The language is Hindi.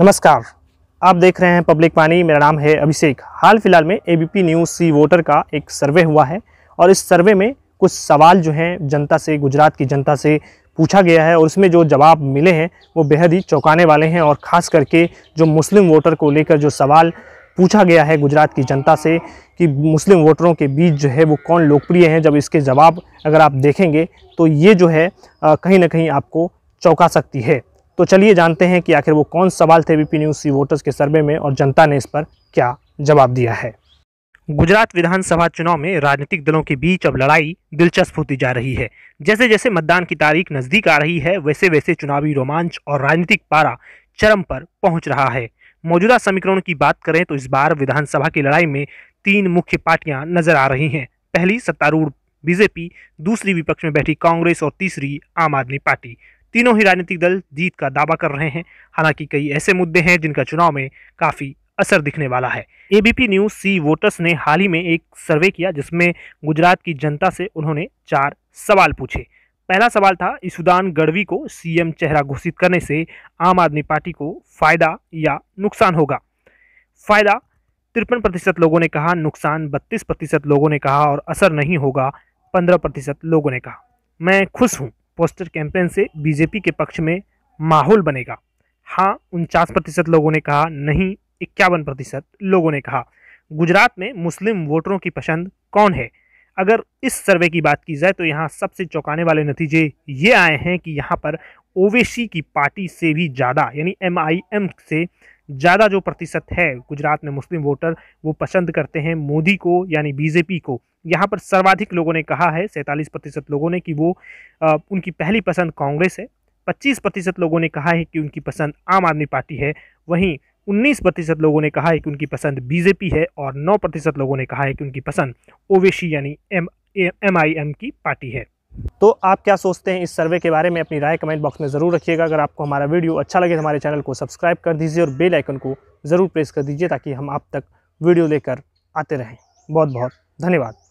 नमस्कार आप देख रहे हैं पब्लिक पानी मेरा नाम है अभिषेक हाल फिलहाल में एबीपी न्यूज़ सी वोटर का एक सर्वे हुआ है और इस सर्वे में कुछ सवाल जो हैं जनता से गुजरात की जनता से पूछा गया है और उसमें जो जवाब मिले हैं वो बेहद ही चौंकाने वाले हैं और ख़ास करके जो मुस्लिम वोटर को लेकर जो सवाल पूछा गया है गुजरात की जनता से कि मुस्लिम वोटरों के बीच जो है वो कौन लोकप्रिय हैं जब इसके जवाब अगर आप देखेंगे तो ये जो है कहीं ना कहीं आपको चौंका सकती है तो चलिए जानते हैं कि आखिर वो कौन सवाल थे बीपी न्यूज़ सी वोटर्स के सर्वे में और जनता ने इस पर क्या जवाब दिया है गुजरात विधानसभा चुनाव में राजनीतिक दलों के बीच अब लड़ाई दिलचस्प होती जा रही है जैसे जैसे मतदान की तारीख नज़दीक आ रही है वैसे वैसे चुनावी रोमांच और राजनीतिक पारा चरम पर पहुंच रहा है मौजूदा समीकरणों की बात करें तो इस बार विधानसभा की लड़ाई में तीन मुख्य पार्टियां नजर आ रही हैं पहली सत्तारूढ़ बीजेपी दूसरी विपक्ष में बैठी कांग्रेस और तीसरी आम आदमी पार्टी तीनों ही राजनीतिक दल जीत का दावा कर रहे हैं हालांकि कई ऐसे मुद्दे हैं जिनका चुनाव में काफ़ी असर दिखने वाला है एबीपी न्यूज सी वोटर्स ने हाल ही में एक सर्वे किया जिसमें गुजरात की जनता से उन्होंने चार सवाल पूछे पहला सवाल था ईशुदान गढ़वी को सीएम चेहरा घोषित करने से आम आदमी पार्टी को फायदा या नुकसान होगा फायदा तिरपन प्रतिशत लोगों ने कहा नुकसान बत्तीस प्रतिशत लोगों ने कहा और असर नहीं होगा पंद्रह प्रतिशत लोगों ने कहा मैं खुश हूँ पोस्टर कैंपेन से बीजेपी के पक्ष में माहौल बनेगा हाँ उनचास प्रतिशत लोगों ने कहा नहीं इक्यावन प्रतिशत लोगों ने कहा गुजरात में मुस्लिम वोटरों की पसंद कौन है अगर इस सर्वे की बात की जाए तो यहाँ सबसे चौंकाने वाले नतीजे ये आए हैं कि यहाँ पर ओवेसी की पार्टी से भी ज़्यादा यानी एम से ज़्यादा जो प्रतिशत है गुजरात में मुस्लिम वोटर वो पसंद करते हैं मोदी को यानी बीजेपी को यहाँ पर सर्वाधिक लोगों ने कहा है सैंतालीस प्रतिशत लोगों ने कि वो आ, उनकी पहली पसंद कांग्रेस है पच्चीस प्रतिशत लोगों ने कहा है कि उनकी पसंद आम आदमी पार्टी है वहीं उन्नीस प्रतिशत लोगों ने कहा है कि उनकी पसंद बीजेपी है और नौ प्रतिशत लोगों ने कहा है कि उनकी पसंद ओवेशी यानी एम एम आई एम की पार्टी है तो आप क्या सोचते हैं इस सर्वे के बारे में अपनी राय कमेंट बॉक्स में ज़रूर रखिएगा अगर आपको हमारा वीडियो अच्छा लगे तो हमारे चैनल को सब्सक्राइब कर दीजिए और बेल आइकन को ज़रूर प्रेस कर दीजिए ताकि हम आप तक वीडियो लेकर आते रहें बहुत बहुत धन्यवाद